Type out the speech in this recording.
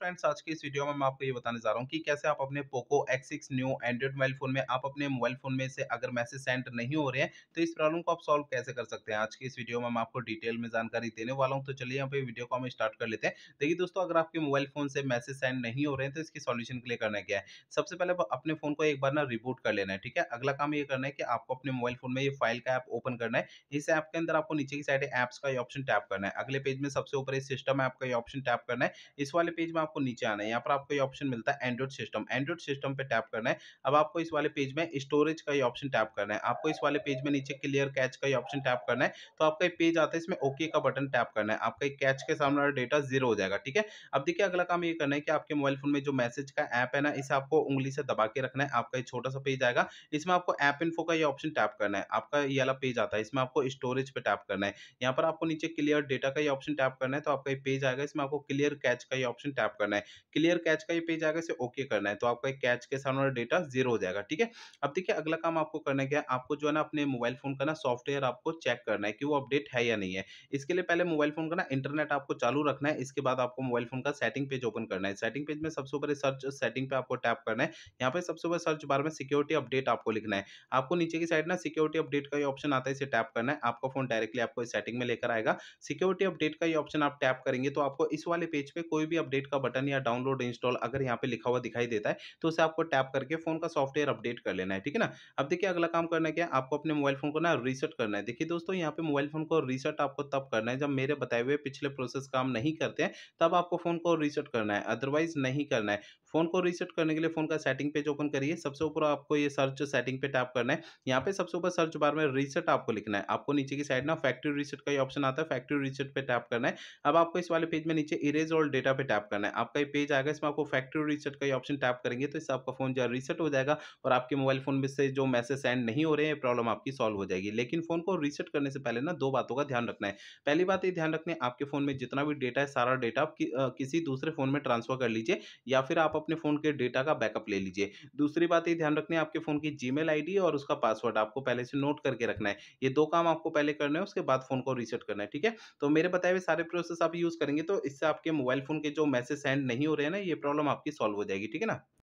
friends आज के इस वीडियो में मैं आपको ये बताने जा रहा हूँ कि कैसे आप अपने Poco X6 new Android mobile phone में आप अपने मोबाइल फोन में से अगर मैसेज सेंड नहीं हो रहे हैं तो इस प्रॉब्लम को आप सॉल्व कैसे कर सकते हैं आज के इस वीडियो में मैं आपको डिटेल में जानकारी देने वाला हूँ तो चलिए यहाँ पे वीडियो को हम स्टार्ट कर लेते हैं देखिए दोस्तों अगर आपके मोबाइल फोन से मैसेज सेंड नहीं हो रहे हैं तो इसके सोल्यूशन के लिए करना क्या है सबसे पहले अपने फोन को एक बार ना रिबूट कर लेना है ठीक है अगला काम ये करना है कि आपको अपने मोबाइल फोन में ये फाइल का ऐप ओपन करना है इस ऐप के अंदर आपको नीचे की साइड एप्स का ऑप्शन टैप करना है अगले पेज में सबसे ऊपर सिस्टम ऐप का ऑप्शन टैप करना है इस वाले पेज में आपको नीचे आना है यहाँ पर आपको ये ऑप्शन मिलता है एंड्रॉइड सिस्टम एंड्रॉइड सिस्टम पे टैप करना है अब आपको इस वाले पेज में स्टोरेज का ये ऑप्शन टैप करना है आपको इस वाले पेज में नीचे क्लियर कैच का ये ऑप्शन टैप करना है तो आपका ये पेज आता है इसमें ओके का बटन टैप करना है आपका कैच के सामने वाला डेटा जीरो हो जाएगा ठीक है अब देखिए अगला काम ये करना है कि आपके मोबाइल फोन में जो मैसेज का ऐप है ना इसे आपको उंगली से दबा के रखना है आपका ये छोटा सा पेज आएगा इसमें आपको ऐप इन्फो का ये ऑप्शन टैप करना है आपका ये वाला पेज आता है इसमें आपको स्टोरेज पे टैप करना है यहाँ पर आपको नीचे क्लियर डेटा का ये ऑप्शन टैप करना है तो आपका ये पेज आएगा इसमें आपको क्लियर कैच का ये ऑप्शन टैप करना है क्लियर कैच का ये पेज आएगा इसे ओके करना है तो आपका कैच के साथ वाला डेटा जीरो हो जाएगा ठीक है अब देखिए अगला काम आपको करना क्या आपको जो है ना अपने मोबाइल फोन का ना सॉफ्टवेयर आपको चेक करना है कि वो अपडेट है या नहीं है इसके लिए पहले मोबाइल फोन का ना इंटरनेट आपको चालू रखना है इसके बाद आपको मोबाइल फोन का सेटिंग पेज ओपन करना है सेटिंग पेज में सबसे ऊपर सर्च सेटिंग पे आपको टैप करना है यहाँ पे सबसे ऊपर सर्च बार में सिक्योरिटी अपडेट आपको लिखना है आपको नीचे की साइड ना सिक्योरिटी अपडेट का ये ऑप्शन आता है इसे टैप करना है आपका फोन डायरेक्टली आपको इस सेटिंग में लेकर आएगा सिक्योरिटी अपडेट का ये ऑप्शन आप टैप करेंगे तो आपको इस वाले पेज पे कोई भी अपडेट का बटन या डाउनलोड इंस्टॉल अगर यहाँ पे लिखा हुआ दिखाई देता है तो उसे आपको टैप करके फोन का सॉफ्टवेयर अपडेट कर लेना है ठीक है ना अब देखिए अगला काम करना क्या आपको अपने मोबाइल फोन को ना रीसेट करना है देखिए दोस्तों यहाँ पे मोबाइल फोन को रीसेट आपको तब करना है जब मेरे बताए हुए पिछले प्रोसेस काम नहीं करते हैं तब आपको फोन को रीसेट करना है अदरवाइज नहीं करना है फोन को रीसेट करने के लिए फोन का सेटिंग पेज ओपन करिए सबसे ऊपर आपको ये सर्च सेटिंग पे टैप करना है यहाँ पे सबसे ऊपर सर्च बार में रीसेट आपको लिखना है आपको नीचे की साइड ना फैक्ट्री रीसेट का ये ऑप्शन आता है फैक्ट्री रीसेट पे टैप करना है अब आपको इस वाले पेज में नीचे इरेज और डेटा पे टैप करना है आपका ही पेज आएगा इसमें आपको फैक्ट्री रीसेट का ही ऑप्शन टैप करेंगे तो इससे आपका फ़ोन जो है रीसेट हो जाएगा और आपके मोबाइल फ़ोन में से जो मैसेज सेंड नहीं हो रहे हैं प्रॉब्लम आपकी सॉल्व हो जाएगी लेकिन फ़ोन को रीसेट करने से पहले ना दो बातों का ध्यान रखना है पहली बात ये ध्यान रखना है आपके फ़ोन में जितना भी डेटा है सारा डेटा आप किसी दूसरे फ़ोन में ट्रांसफ़र कर लीजिए या फिर आप अपने फ़ोन के डेटा का बैकअप ले लीजिए दूसरी बात ये ध्यान रखना है आपके फ़ोन की जी मेल और उसका पासवर्ड आपको पहले से नोट करके रखना है ये दो काम आपको पहले करना है उसके बाद फ़ोन को रीसेट करना है ठीक है तो मेरे बताए हुए सारे प्रोसेस आप यूज़ करेंगे तो इससे आपके मोबाइल फ़ोन के जो मैसेज सेंड नहीं हो रहे हैं ना ये प्रॉब्लम आपकी सॉल्व हो जाएगी ठीक है ना